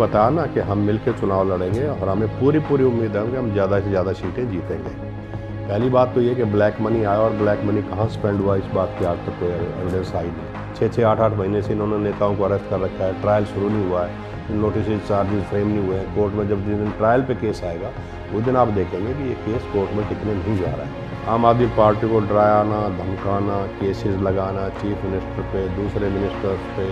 बताया ना कि हम मिलकर चुनाव लड़ेंगे और हमें पूरी पूरी उम्मीद है कि हम ज़्यादा से ज़्यादा सीटें जीतेंगे पहली बात तो ये कि ब्लैक मनी आया और ब्लैक मनी कहाँ स्पेंड हुआ इस बात की आज तक कोई एविडेंस आई नहीं छः छः आठ आठ महीने से इन्होंने नेताओं को अरेस्ट कर रखा है ट्रायल शुरू नहीं हुआ है नोटिस चार्जेस फ्रेम नहीं हुए हैं कोर्ट में जब जिस दिन ट्रायल पर केस आएगा उस दिन आप देखेंगे कि ये केस कोर्ट में कितने नहीं जा रहा है आम आदमी पार्टी को डराना धमकाना केसेस लगाना चीफ मिनिस्टर पे दूसरे मिनिस्टर्स पे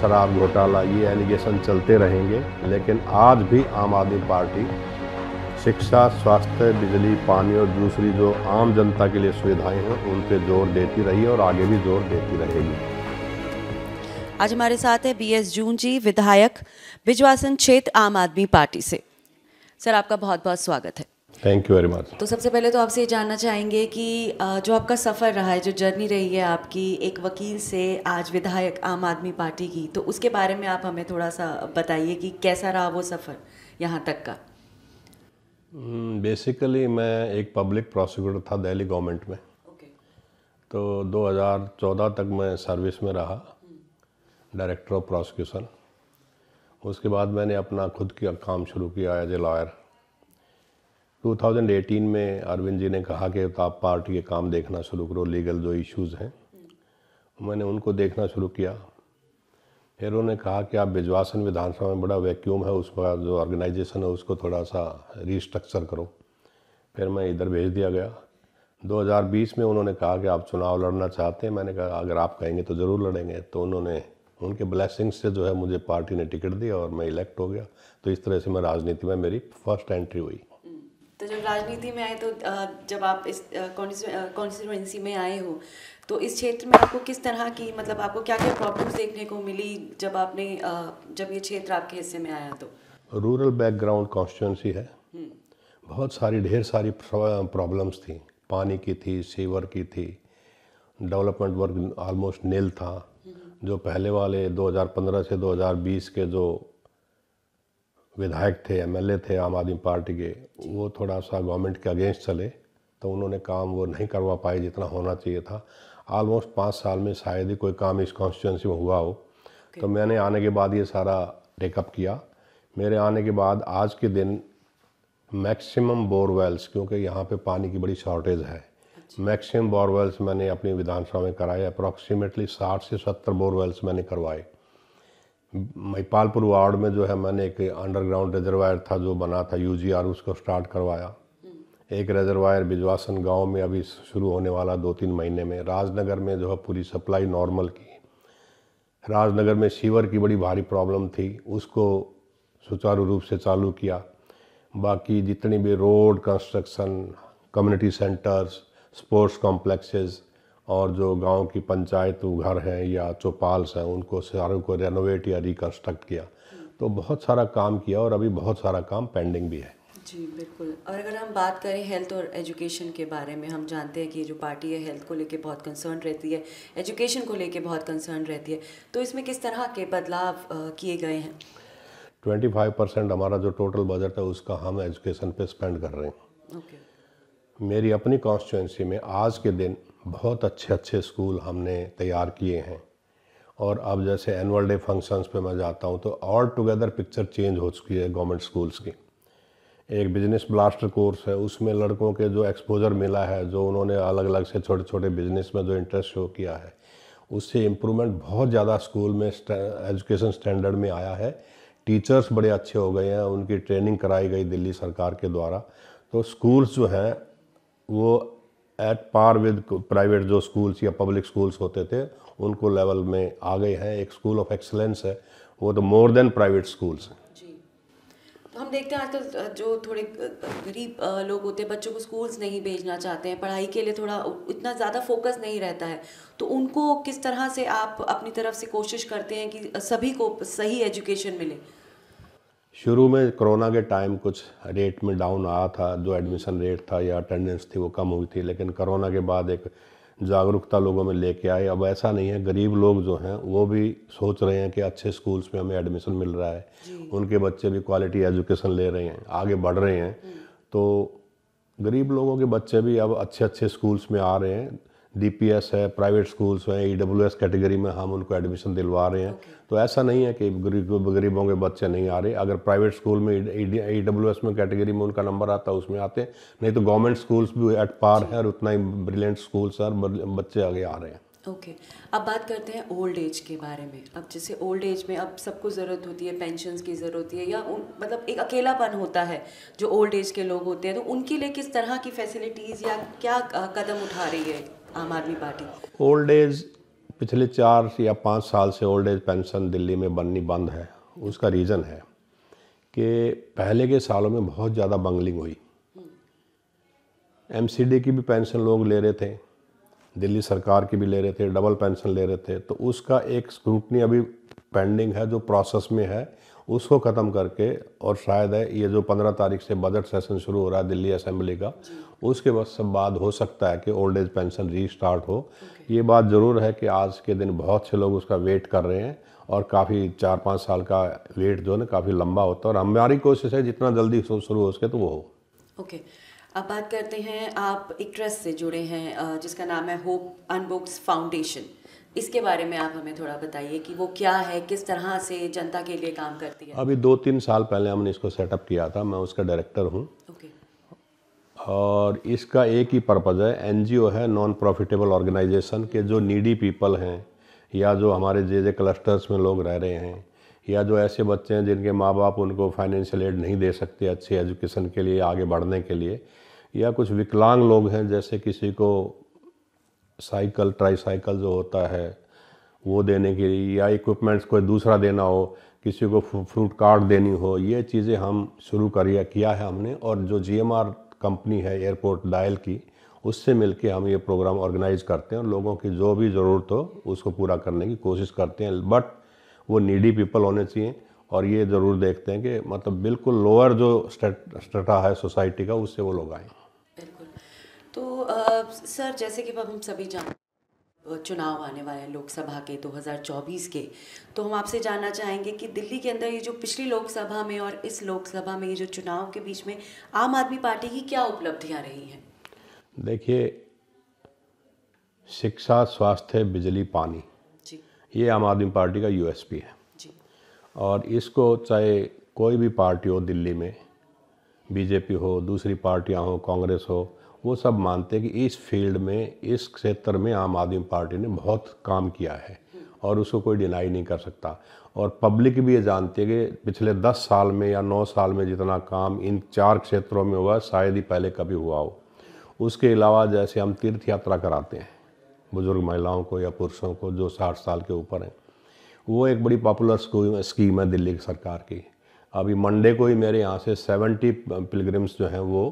शराब घोटाला ये एलिगेशन चलते रहेंगे लेकिन आज भी आम आदमी पार्टी शिक्षा स्वास्थ्य बिजली पानी और दूसरी जो आम जनता के लिए सुविधाएं हैं उन पर जोर देती रही और आगे भी जोर देती रहेगी आज हमारे साथ है बीएस जून जी विधायक बिजवासन क्षेत्र आम आदमी पार्टी से सर आपका बहुत बहुत स्वागत है थैंक यू वेरी मच तो सबसे पहले तो आपसे ये जानना चाहेंगे कि जो आपका सफ़र रहा है जो जर्नी रही है आपकी एक वकील से आज विधायक आम आदमी पार्टी की तो उसके बारे में आप हमें थोड़ा सा बताइए कि कैसा रहा वो सफ़र यहाँ तक का बेसिकली hmm, मैं एक पब्लिक प्रोसिक्यूटर था दिल्ली गवर्नमेंट में okay. तो 2014 तक मैं सर्विस में रहा डायरेक्टर ऑफ प्रोसिक्यूशन उसके बाद मैंने अपना खुद का काम शुरू किया एज ए लॉयर 2018 में अरविंद जी ने कहा कि आप पार्टी के काम देखना शुरू करो लीगल जो इश्यूज़ हैं मैंने उनको देखना शुरू किया फिर उन्होंने कहा कि आप बिजवासन विधानसभा में बड़ा वैक्यूम है उसका जो ऑर्गेनाइजेशन है उसको थोड़ा सा रीस्ट्रक्चर करो फिर मैं इधर भेज दिया गया 2020 में उन्होंने कहा कि आप चुनाव लड़ना चाहते हैं मैंने कहा अगर आप कहेंगे तो ज़रूर लड़ेंगे तो उन्होंने उनके ब्लैसिंग से जो है मुझे पार्टी ने टिकट दिया और मैं इलेक्ट हो गया तो इस तरह से मैं राजनीति में मेरी फर्स्ट एंट्री हुई तो जब राजनीति में आए तो जब आप इस कॉन्स्टिट्यूंसी में आए हो तो इस क्षेत्र में आपको किस तरह की मतलब आपको क्या क्या प्रॉब्लम्स देखने को मिली जब आपने जब ये क्षेत्र आपके हिस्से में आया तो रूरल बैकग्राउंड कॉन्स्टिट्यूंसी है हम्म। बहुत सारी ढेर सारी प्रॉब्लम्स थी पानी की थी सीवर की थी डेवलपमेंट वर्क ऑलमोस्ट नील था हम्म। जो पहले वाले 2015 से 2020 के जो विधायक थे एमएलए थे आम आदमी पार्टी के वो थोड़ा सा गवर्नमेंट के अगेंस्ट चले तो उन्होंने काम वो नहीं करवा पाए जितना होना चाहिए था ऑलमोस्ट पाँच साल में शायद ही कोई काम इस कॉन्स्टिट्यूंसी में हुआ हो okay. तो मैंने आने के बाद ये सारा टेकअप किया मेरे आने के बाद आज के दिन मैक्सिमम बोरवेल्स क्योंकि यहाँ पे पानी की बड़ी शॉर्टेज है मैक्सिमम अच्छा। बोरवेल्स मैंने अपनी विधानसभा में कराए अप्रॉक्सीमेटली साठ से सत्तर बोरवेल्स मैंने करवाए महिपालपुर वार्ड में जो है मैंने एक अंडरग्राउंड रिजर्वायर था जो बना था यू उसको स्टार्ट करवाया एक रिजर्वायर बिजवासन गांव में अभी शुरू होने वाला दो तीन महीने में राजनगर में जो है पूरी सप्लाई नॉर्मल की राजनगर में शीवर की बड़ी भारी प्रॉब्लम थी उसको सुचारू रूप से चालू किया बाकी जितनी भी road construction community centres sports complexes और जो गांव की पंचायत घर हैं या चौपाल्स हैं उनको सारों को रेनोवेट या रिकन्स्ट्रक्ट किया तो बहुत सारा काम किया और अभी बहुत सारा काम पेंडिंग भी है जी बिल्कुल और अगर हम बात करें हेल्थ और एजुकेशन के बारे में हम जानते हैं कि जो पार्टी है हेल्थ को लेके बहुत कंसर्न रहती है एजुकेशन को लेके बहुत कंसर्न रहती है तो इसमें किस तरह के बदलाव किए गए हैं 25 परसेंट हमारा जो टोटल बजट है उसका हम एजुकेशन पे स्पेंड कर रहे हैं okay. मेरी अपनी कॉन्स्टिट्यूंसी में आज के दिन बहुत अच्छे अच्छे स्कूल हमने तैयार किए हैं और अब जैसे एनुअल डे फंक्शंस पे मैं जाता हूँ तो ऑल टुगेदर पिक्चर चेंज हो चुकी है गवर्नमेंट स्कूल्स की एक बिजनेस ब्लास्टर कोर्स है उसमें लड़कों के जो एक्सपोजर मिला है जो उन्होंने अलग अलग से छोटे छोटे बिजनेस में जो इंटरेस्ट शो किया है उससे इम्प्रूवमेंट बहुत ज़्यादा स्कूल में एजुकेशन स्टैंडर्ड में आया है टीचर्स बड़े अच्छे हो गए हैं उनकी ट्रेनिंग कराई गई दिल्ली सरकार के द्वारा तो स्कूल्स जो हैं वो एट पार विद प्राइवेट जो स्कूल्स या पब्लिक स्कूल्स होते थे उनको लेवल में आ गए हैं एक स्कूल ऑफ एक्सलेंस है वो तो मोर देन प्राइवेट स्कूल्स हैं तो हम देखते हैं आजकल जो थोड़े गरीब लोग होते हैं बच्चों को स्कूल्स नहीं भेजना चाहते हैं पढ़ाई के लिए थोड़ा इतना ज़्यादा फोकस नहीं रहता है तो उनको किस तरह से आप अपनी तरफ से कोशिश करते हैं कि सभी को सही एजुकेशन मिले शुरू में कोरोना के टाइम कुछ रेट में डाउन आया था जो एडमिशन रेट था या अटेंडेंस थी वो कम हुई थी लेकिन कोरोना के बाद एक जागरूकता लोगों में लेके आई अब ऐसा नहीं है गरीब लोग जो हैं वो भी सोच रहे हैं कि अच्छे स्कूल्स में हमें एडमिशन मिल रहा है उनके बच्चे भी क्वालिटी एजुकेशन ले रहे हैं आगे बढ़ रहे हैं हम्म। तो गरीब लोगों के बच्चे भी अब अच्छे अच्छे स्कूल्स में आ रहे हैं डीपीएस है प्राइवेट स्कूल्स हैं ई कैटेगरी में हम उनको एडमिशन दिलवा रहे हैं okay. तो ऐसा नहीं है कि गरीबों के बच्चे नहीं आ रहे अगर प्राइवेट स्कूल में ई में कैटेगरी में उनका नंबर आता है उसमें आते हैं नहीं तो गवर्नमेंट स्कूल्स भी एट पार है और उतना ही ब्रिलियंट स्कूल्स है बच्चे आगे आ रहे हैं ओके okay. अब बात करते हैं ओल्ड एज के बारे में अब जैसे ओल्ड एज में अब सबको ज़रूरत होती है पेंशन की ज़रूरत होती है या उन मतलब एक अकेलापन होता है जो ओल्ड एज के लोग होते हैं तो उनके लिए किस तरह की फैसिलिटीज़ या क्या कदम उठा रही है आम आदमी पार्टी ओल्ड एज पिछले चार या पाँच साल से ओल्ड एज पेंशन दिल्ली में बननी बंद है उसका रीज़न है कि पहले के सालों में बहुत ज़्यादा बंगलिंग हुई एम की भी पेंशन लोग ले रहे थे दिल्ली सरकार की भी ले रहे थे डबल पेंशन ले रहे थे तो उसका एक स्क्रूटनी अभी पेंडिंग है जो प्रोसेस में है उसको ख़त्म करके और शायद है ये जो पंद्रह तारीख से बजट सेशन शुरू हो रहा है दिल्ली असेंबली का उसके बाद सब बाद हो सकता है कि ओल्ड एज पेंशन रीस्टार्ट हो ये बात ज़रूर है कि आज के दिन बहुत से लोग उसका वेट कर रहे हैं और काफ़ी चार पाँच साल का वेट जो है ना काफ़ी लंबा होता है और हमारी कोशिश है जितना जल्दी शुरू हो सके तो वो हो ओके अब बात करते हैं आप एक ट्रस्ट से जुड़े हैं जिसका नाम है होप अनबुक्स फाउंडेशन इसके बारे में आप हमें थोड़ा बताइए कि वो क्या है किस तरह से जनता के लिए काम करती है अभी दो तीन साल पहले हमने इसको सेटअप किया था मैं उसका डायरेक्टर हूँ और इसका एक ही पर्पज़ है एन है नॉन प्रॉफिटेबल ऑर्गेनाइजेशन के जो नीडी पीपल हैं या जो हमारे जे जे क्लस्टर्स में लोग रह रहे हैं या जो ऐसे बच्चे हैं जिनके माँ बाप उनको फाइनेंशियल एड नहीं दे सकते अच्छे एजुकेशन के लिए आगे बढ़ने के लिए या कुछ विकलांग लोग हैं जैसे किसी को साइकिल ट्राईसाइकिल जो होता है वो देने के लिए या इक्विपमेंट्स कोई दूसरा देना हो किसी को फ्रूट कार्ड देनी हो ये चीज़ें हम शुरू कर किया है हमने और जो जी कंपनी है एयरपोर्ट डायल की उससे मिलके हम ये प्रोग्राम ऑर्गेनाइज करते हैं और लोगों की जो भी ज़रूरत हो उसको पूरा करने की कोशिश करते हैं बट वो नीडी पीपल होने चाहिए और ये ज़रूर देखते हैं कि मतलब बिल्कुल लोअर जो स्टेटा है सोसाइटी का उससे वो लोग आएँ तो आ, सर जैसे कि हम सभी जानते चुनाव आने वाले हैं लोकसभा के 2024 के तो हम आपसे जानना चाहेंगे कि दिल्ली के अंदर ये जो पिछली लोकसभा में और इस लोकसभा में ये जो चुनाव के बीच में आम आदमी पार्टी की क्या उपलब्धियां रही हैं देखिए शिक्षा स्वास्थ्य बिजली पानी जी। ये आम आदमी पार्टी का यूएसपी है जी। और इसको चाहे कोई भी पार्टी हो दिल्ली में बीजेपी हो दूसरी पार्टियां हो कांग्रेस हो वो सब मानते हैं कि इस फील्ड में इस क्षेत्र में आम आदमी पार्टी ने बहुत काम किया है और उसको कोई डिनाई नहीं कर सकता और पब्लिक भी ये जानती है कि पिछले दस साल में या नौ साल में जितना काम इन चार क्षेत्रों में हुआ शायद ही पहले कभी हुआ हो उसके अलावा जैसे हम तीर्थ यात्रा कराते हैं बुज़ुर्ग महिलाओं को या पुरुषों को जो साठ साल के ऊपर हैं वो एक बड़ी पॉपुलर स्कीम है दिल्ली की सरकार की अभी मंडे को ही मेरे यहाँ से सेवेंटी पिलग्रिम्स जो हैं वो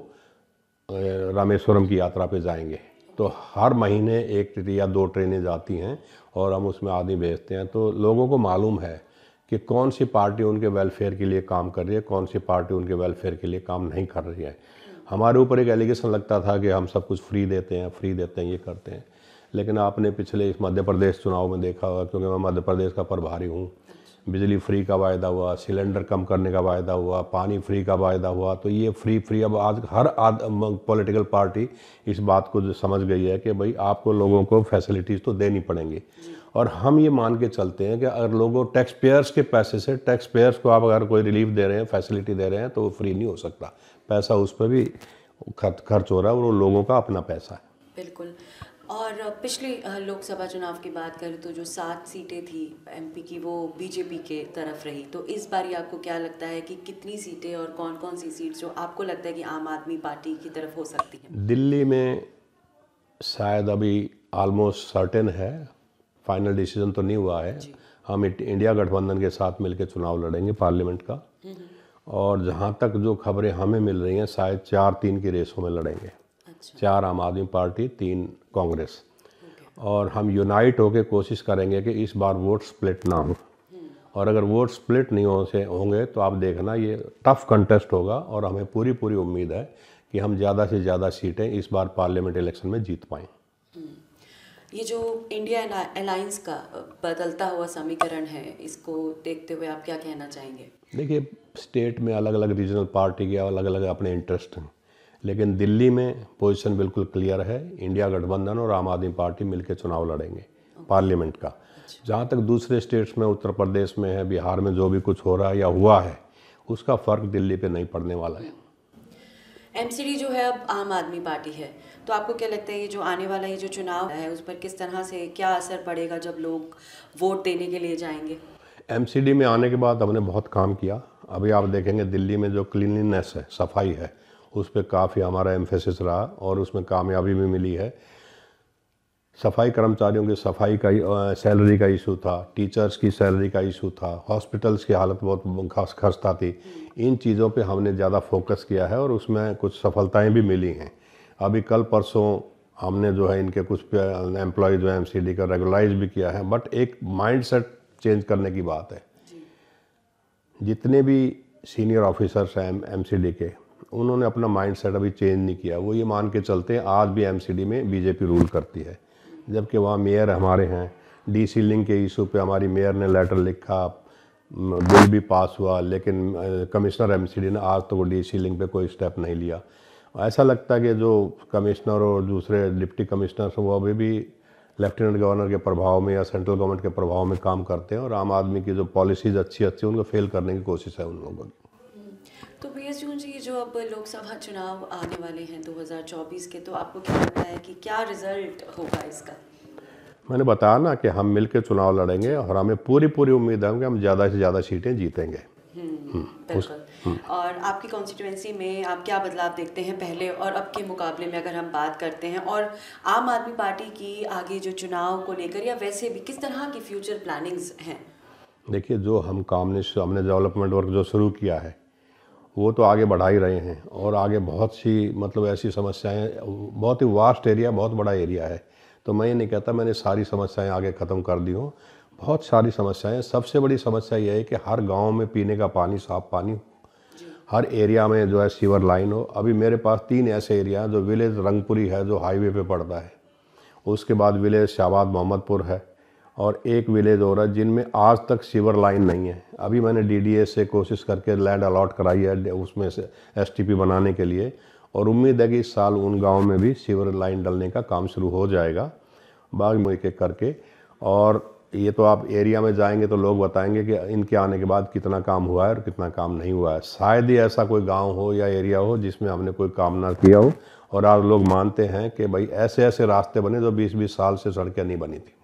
रामेश्वरम की यात्रा पे जाएंगे तो हर महीने एक या दो ट्रेनें जाती हैं और हम उसमें आदमी भेजते हैं तो लोगों को मालूम है कि कौन सी पार्टी उनके वेलफेयर के लिए काम कर रही है कौन सी पार्टी उनके वेलफेयर के लिए काम नहीं कर रही है हमारे ऊपर एक एलिगेशन लगता था कि हम सब कुछ फ्री देते हैं फ्री देते हैं ये करते हैं लेकिन आपने पिछले इस मध्य प्रदेश चुनाव में देखा होगा क्योंकि मैं मध्य प्रदेश का प्रभारी हूँ बिजली फ्री का वायदा हुआ सिलेंडर कम करने का वायदा हुआ पानी फ्री का वायदा हुआ तो ये फ्री फ्री अब आज हर आद पॉलिटिकल पार्टी इस बात को समझ गई है कि भाई आपको लोगों को फैसिलिटीज़ तो देनी पड़ेंगी और हम ये मान के चलते हैं कि अगर लोगों टैक्स पेयर्स के पैसे से टैक्स पेयर्स को आप अगर कोई रिलीफ दे रहे हैं फैसिलिटी दे रहे हैं तो वो फ्री नहीं हो सकता पैसा उस पर भी खर्च हो रहा है और वो लोगों का अपना पैसा है बिल्कुल और पिछले लोकसभा चुनाव की बात करें तो जो सात सीटें थी एमपी की वो बीजेपी के तरफ रही तो इस ये आपको क्या लगता है कि कितनी सीटें और कौन कौन सी सीट जो आपको लगता है कि आम आदमी पार्टी की तरफ हो सकती है दिल्ली में शायद अभी ऑलमोस्ट सर्टेन है फाइनल डिसीजन तो नहीं हुआ है हम इंडिया गठबंधन के साथ मिलकर चुनाव लड़ेंगे पार्लियामेंट का हम्म, हम्म। और जहाँ तक जो खबरें हमें मिल रही हैं शायद चार तीन की रेसों में लड़ेंगे अच्छा। चार आम आदमी पार्टी तीन कांग्रेस और हम यूनाइट होकर कोशिश करेंगे कि इस बार वोट स्प्लिट ना हो और अगर वोट स्प्लिट नहीं हो से होंगे तो आप देखना ये टफ कंटेस्ट होगा और हमें पूरी पूरी उम्मीद है कि हम ज़्यादा से ज़्यादा सीटें इस बार पार्लियामेंट इलेक्शन में जीत पाएँ हम्म। ये जो इंडिया अलाइंस का बदलता हुआ समीकरण है इसको देखते हुए आप क्या कहना चाहेंगे देखिए स्टेट में अलग अलग रीजनल पार्टी के अलग अलग अपने इंटरेस्ट हैं लेकिन दिल्ली में पोजीशन बिल्कुल क्लियर है इंडिया गठबंधन और आम आदमी पार्टी मिलकर चुनाव लड़ेंगे पार्लियामेंट का अच्छा। जहाँ तक दूसरे स्टेट्स में उत्तर प्रदेश में है बिहार में जो भी कुछ हो रहा है या हुआ है उसका फ़र्क दिल्ली पे नहीं पड़ने वाला है एमसीडी जो है अब आम आदमी पार्टी है तो आपको क्या लगता है ये जो आने वाला ये जो चुनाव है उस पर किस तरह से क्या असर पड़ेगा जब लोग वोट देने के लिए जाएंगे एमसीडी में आने के बाद हमने बहुत काम किया अभी आप देखेंगे दिल्ली में जो क्लिनलीनेस है सफाई है उस पर काफ़ी हमारा एम्फेसिस रहा और उसमें कामयाबी भी मिली है सफाई कर्मचारियों की सफाई का सैलरी का इशू था टीचर्स की सैलरी का इशू था हॉस्पिटल्स की हालत बहुत खास खस्ता थी इन चीज़ों पे हमने ज़्यादा फोकस किया है और उसमें कुछ सफलताएं भी मिली हैं अभी कल परसों हमने जो है इनके कुछ एम्प्लॉय जो है एम का रेगुलाइज भी किया है बट एक माइंड सेट चेंज करने की बात है जितने भी सीनियर ऑफिसर्स हैं एम के उन्होंने अपना माइंडसेट अभी चेंज नहीं किया वो ये मान के चलते हैं आज भी एमसीडी में बीजेपी रूल करती है जबकि वहाँ मेयर हमारे हैं डीसी लिंक के इशू पे हमारी मेयर ने लेटर लिखा बिल भी पास हुआ लेकिन कमिश्नर एमसीडी ने आज तक तो वो डी लिंक पे कोई स्टेप नहीं लिया ऐसा लगता है कि जो कमिश्नर और दूसरे डिप्टी कमिश्नर वो अभी भी लेफ्टिनेंट गवर्नर के प्रभाव में या सेंट्रल गवर्नमेंट के प्रभाव में काम करते हैं और आम आदमी की जो पॉलिसीज़ अच्छी अच्छी उनको फेल करने की कोशिश है उन लोगों की तो बी एस जी जो अब लोकसभा चुनाव आने वाले हैं 2024 के तो आपको क्या लगता है कि क्या रिजल्ट होगा इसका मैंने बताया ना कि हम मिलकर चुनाव लड़ेंगे और हमें पूरी पूरी उम्मीद है कि हम ज़्यादा से ज़्यादा सीटें जीतेंगे हम्म, हम्म, बिल्कुल हम्म। और आपकी कॉन्स्टिट्यूंसी में आप क्या बदलाव देखते हैं पहले और अब के मुकाबले में अगर हम बात करते हैं और आम आदमी पार्टी की आगे जो चुनाव को लेकर या वैसे भी किस तरह की फ्यूचर प्लानिंग्स हैं देखिए जो हम काम ने हमने डेवलपमेंट वर्क जो शुरू किया है वो तो आगे बढ़ा ही रहे हैं और आगे बहुत सी मतलब ऐसी समस्याएं बहुत ही वास्ट एरिया बहुत बड़ा एरिया है तो मैं ये नहीं कहता मैंने सारी समस्याएं आगे ख़त्म कर दी हूँ बहुत सारी समस्याएं सबसे बड़ी समस्या यह है कि हर गांव में पीने का पानी साफ पानी हर एरिया में जो है सीवर लाइन हो अभी मेरे पास तीन ऐसे एरिया हैं जो विलेज रंगपुरी है जो हाईवे पर पड़ता है उसके बाद विलेज शाबाद मोहम्मदपुर है और एक विलेज और है जिनमें आज तक सीवर लाइन नहीं है अभी मैंने डी से कोशिश करके लैंड अलॉट कराई है उसमें से एस बनाने के लिए और उम्मीद है कि इस साल उन गाँव में भी सीवर लाइन डलने का काम शुरू हो जाएगा बाग एक एक करके और ये तो आप एरिया में जाएंगे तो लोग बताएंगे कि इनके आने के बाद कितना काम हुआ है और कितना काम नहीं हुआ है शायद ही ऐसा कोई गांव हो या एरिया हो जिसमें हमने कोई काम ना किया हो और आज लोग मानते हैं कि भाई ऐसे ऐसे रास्ते बने जो 20-20 साल से सड़कें नहीं बनी थी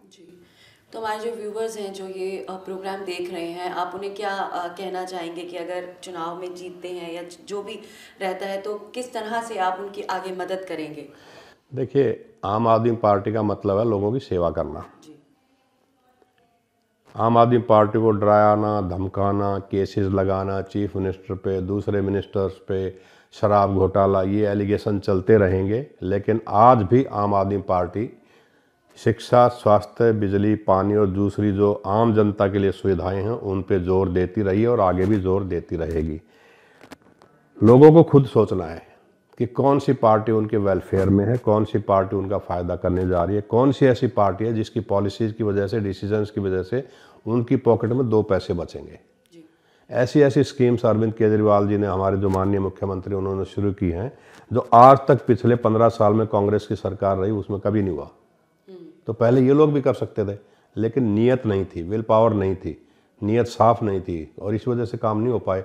तो हमारे जो व्यूवर्स हैं जो ये प्रोग्राम देख रहे हैं आप उन्हें क्या कहना चाहेंगे कि अगर चुनाव में जीतते हैं या जो भी रहता है तो किस तरह से आप उनकी आगे मदद करेंगे देखिए आम आदमी पार्टी का मतलब है लोगों की सेवा करना आम आदमी पार्टी को डराना धमकाना केसेस लगाना चीफ मिनिस्टर पे दूसरे मिनिस्टर्स पे शराब घोटाला ये एलिगेशन चलते रहेंगे लेकिन आज भी आम आदमी पार्टी शिक्षा स्वास्थ्य बिजली पानी और दूसरी जो आम जनता के लिए सुविधाएं हैं उन पे जोर देती रही है और आगे भी जोर देती रहेगी लोगों को खुद सोचना है कि कौन सी पार्टी उनके वेलफेयर में है कौन सी पार्टी उनका फ़ायदा करने जा रही है कौन सी ऐसी पार्टी है जिसकी पॉलिसीज़ की वजह से डिसीजंस की वजह से उनकी पॉकेट में दो पैसे बचेंगे ऐसी ऐसी स्कीम्स अरविंद केजरीवाल जी ने हमारे जो माननीय मुख्यमंत्री उन्होंने शुरू की हैं जो आज तक पिछले पंद्रह साल में कांग्रेस की सरकार रही उसमें कभी नहीं हुआ तो पहले ये लोग भी कर सकते थे लेकिन नीयत नहीं थी विल पावर नहीं थी नीयत साफ नहीं थी और इस वजह से काम नहीं हो पाए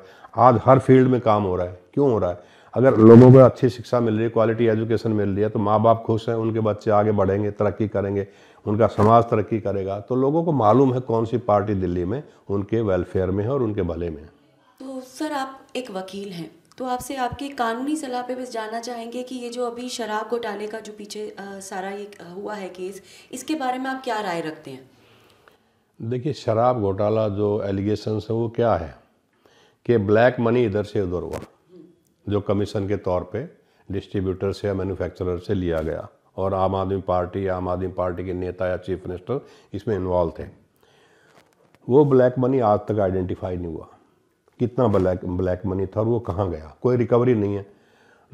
आज हर फील्ड में काम हो रहा है क्यों हो रहा है अगर लोगों को अच्छी शिक्षा मिल रही है क्वालिटी एजुकेशन मिल रही है तो माँ बाप खुश हैं उनके बच्चे आगे बढ़ेंगे तरक्की करेंगे उनका समाज तरक्की करेगा तो लोगों को मालूम है कौन सी पार्टी दिल्ली में उनके वेलफेयर में है और उनके भले में है तो सर आप एक वकील हैं तो आपसे आपके कानूनी सलाह पे बस जानना चाहेंगे कि ये जो अभी शराब घोटाले का जो पीछे आ, सारा ये हुआ है केस इसके बारे में आप क्या राय रखते हैं देखिए शराब घोटाला जो एलिगेशन है वो क्या है कि ब्लैक मनी इधर से उधर हुआ जो कमीशन के तौर पे डिस्ट्रीब्यूटर से या मैन्युफैक्चरर से लिया गया और आम आदमी पार्टी आम आदमी पार्टी के नेता या चीफ मिनिस्टर इसमें इन्वॉल्व थे वो ब्लैक मनी आज तक आइडेंटिफाई नहीं हुआ कितना ब्लैक ब्लैक मनी था और वो कहाँ गया कोई रिकवरी नहीं है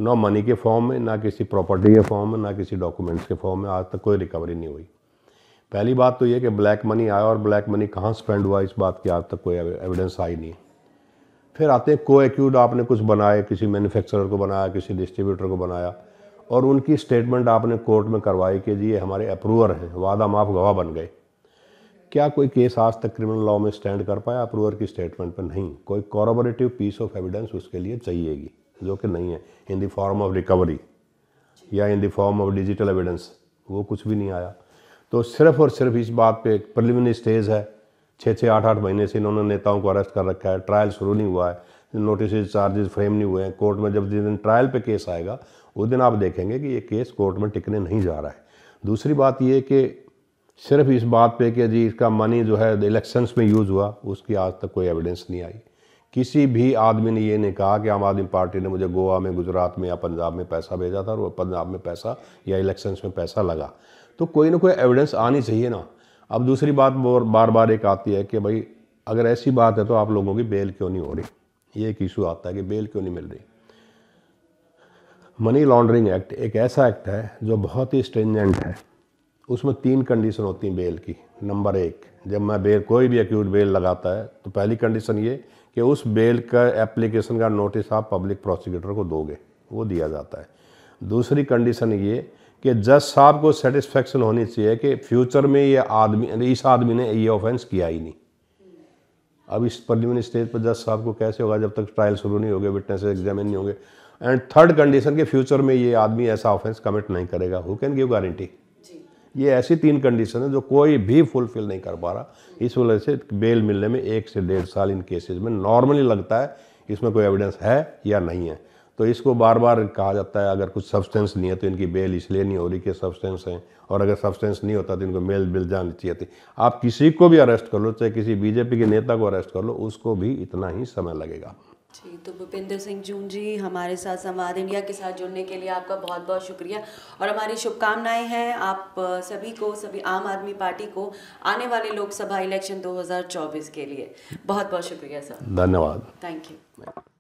ना मनी के फॉर्म में ना किसी प्रॉपर्टी के फॉर्म में ना किसी डॉक्यूमेंट्स के फॉर्म में आज तक कोई रिकवरी नहीं हुई पहली बात तो ये कि ब्लैक मनी आया और ब्लैक मनी कहाँ स्पेंड हुआ इस बात की आज तक कोई एविडेंस आई नहीं फिर आते हैं को एक्यूड आपने कुछ बनाए किसी मैन्युफैक्चरर को बनाया किसी डिस्ट्रीब्यूटर को बनाया और उनकी स्टेटमेंट आपने कोर्ट में करवाई कि जी ये हमारे अप्रूवर हैं वादा माफ गवाह बन गए क्या कोई केस आज तक क्रिमिनल लॉ में स्टैंड कर पाया अप्रूवर की स्टेटमेंट पर नहीं कोई कॉरबोरेटिव पीस ऑफ एविडेंस उसके लिए चाहिएगी जो कि नहीं है in the form of recovery या in the form of digital evidence वो कुछ भी नहीं आया तो सिर्फ और सिर्फ इस बात पे प्रिलिमिनरी स्टेज है छः छः आठ आठ महीने से इन्होंने नेताओं को अरेस्ट कर रखा है ट्रायल शुरू नहीं हुआ है नोटिस चार्जेस फ्रेम नहीं हुए हैं कोर्ट में जब जिस दिन ट्रायल पे केस आएगा उस दिन आप देखेंगे कि ये केस कोर्ट में टिकने नहीं जा रहा है दूसरी बात ये कि सिर्फ इस बात पे कि जी इसका मनी जो है इलेक्शंस में यूज़ हुआ उसकी आज तक कोई एविडेंस नहीं आई किसी भी आदमी ने ये नहीं कहा कि आम आदमी पार्टी ने मुझे गोवा में गुजरात में या पंजाब में पैसा भेजा था और पंजाब में पैसा या इलेक्शंस में पैसा लगा तो कोई ना कोई एविडेंस आनी चाहिए ना अब दूसरी बात बार बार एक आती है कि भाई अगर ऐसी बात है तो आप लोगों की बेल क्यों नहीं हो रही ये एक इशू आता है कि बेल क्यों नहीं मिल रही मनी लॉन्ड्रिंग एक्ट एक ऐसा एक्ट है जो बहुत ही स्ट्रेंजेंट है उसमें तीन कंडीशन होती हैं बेल की नंबर एक जब मैं बेल कोई भी एक्यूट बेल लगाता है तो पहली कंडीशन ये कि उस बेल का एप्लीकेशन का नोटिस आप पब्लिक प्रोसिक्यूटर को दोगे वो दिया जाता है दूसरी कंडीशन ये कि जज साहब को सेटिस्फेक्शन होनी चाहिए कि फ्यूचर में ये आदमी इस आदमी ने ये ऑफेंस किया ही नहीं अब इस प्रिलिमिनरी स्टेज पर जज साहब को कैसे होगा जब तक ट्रायल शुरू नहीं होगे विटनेस एग्जामिन नहीं होंगे एंड थर्ड कंडीशन के फ्यूचर में ये आदमी ऐसा ऑफेंस कमिट नहीं करेगा हु कैन गिव गारंटी ये ऐसी तीन कंडीशन है जो कोई भी फुलफिल नहीं कर पा रहा इस वजह से बेल मिलने में एक से डेढ़ साल इन केसेज में नॉर्मली लगता है इसमें कोई एविडेंस है या नहीं है तो इसको बार बार कहा जाता है अगर कुछ सब्सटेंस नहीं है तो इनकी बेल इसलिए नहीं हो रही कि सब्सटेंस हैं और अगर सब्सटेंस नहीं होता तो इनको मेल मिल जानी चाहिए थी आप किसी को भी अरेस्ट कर लो चाहे किसी बीजेपी के नेता को अरेस्ट कर लो उसको भी इतना ही समय लगेगा जी तो भूपेंद्र सिंह जून जी हमारे साथ संवाद इंडिया के साथ जुड़ने के लिए आपका बहुत बहुत शुक्रिया और हमारी शुभकामनाएं हैं आप सभी को सभी आम आदमी पार्टी को आने वाले लोकसभा इलेक्शन 2024 के लिए बहुत बहुत शुक्रिया सर धन्यवाद थैंक यू